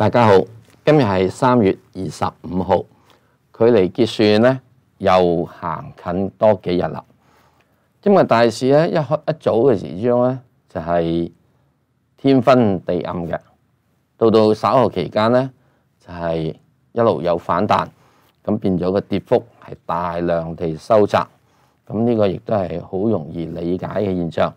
大家好，今日系三月二十五号，距离结算咧又行近多几日啦。因为大市咧一开一早嘅时钟咧就系天昏地暗嘅，到到稍后期间咧就系一路有反弹，咁变咗个跌幅系大量地收窄，咁呢个亦都系好容易理解嘅现象。